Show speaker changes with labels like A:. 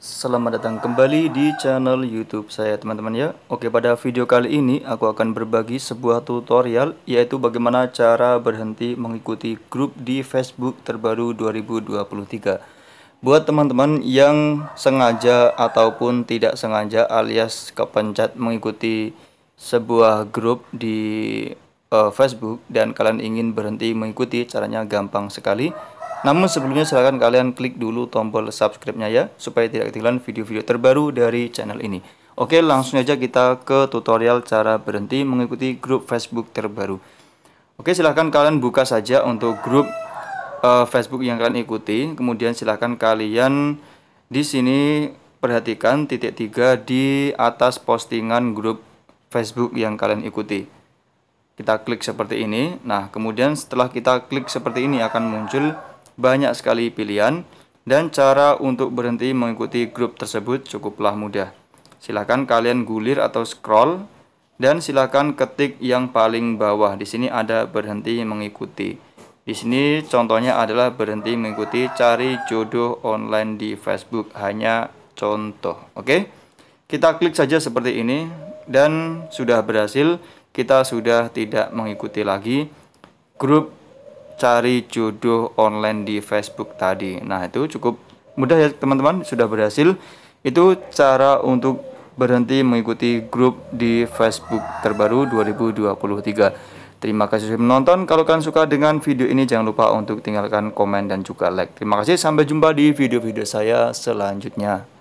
A: Selamat datang kembali di channel YouTube saya teman-teman ya. Oke, pada video kali ini aku akan berbagi sebuah tutorial yaitu bagaimana cara berhenti mengikuti grup di Facebook terbaru 2023. Buat teman-teman yang sengaja ataupun tidak sengaja alias kepencet mengikuti sebuah grup di uh, Facebook dan kalian ingin berhenti mengikuti, caranya gampang sekali namun sebelumnya silahkan kalian klik dulu tombol subscribe-nya ya, supaya tidak ketinggalan video-video terbaru dari channel ini. Oke langsung aja kita ke tutorial cara berhenti mengikuti grup Facebook terbaru. Oke silahkan kalian buka saja untuk grup uh, Facebook yang kalian ikuti, kemudian silahkan kalian di sini perhatikan titik tiga di atas postingan grup Facebook yang kalian ikuti. Kita klik seperti ini. Nah, kemudian setelah kita klik seperti ini akan muncul banyak sekali pilihan, dan cara untuk berhenti mengikuti grup tersebut cukuplah mudah. silakan kalian gulir atau scroll, dan silakan ketik yang paling bawah. Di sini ada berhenti mengikuti. Di sini contohnya adalah berhenti mengikuti cari jodoh online di Facebook. Hanya contoh, oke? Kita klik saja seperti ini, dan sudah berhasil. Kita sudah tidak mengikuti lagi grup cari jodoh online di Facebook tadi. Nah, itu cukup mudah ya teman-teman, sudah berhasil. Itu cara untuk berhenti mengikuti grup di Facebook terbaru 2023. Terima kasih sudah menonton. Kalau kalian suka dengan video ini jangan lupa untuk tinggalkan komen dan juga like. Terima kasih sampai jumpa di video-video saya selanjutnya.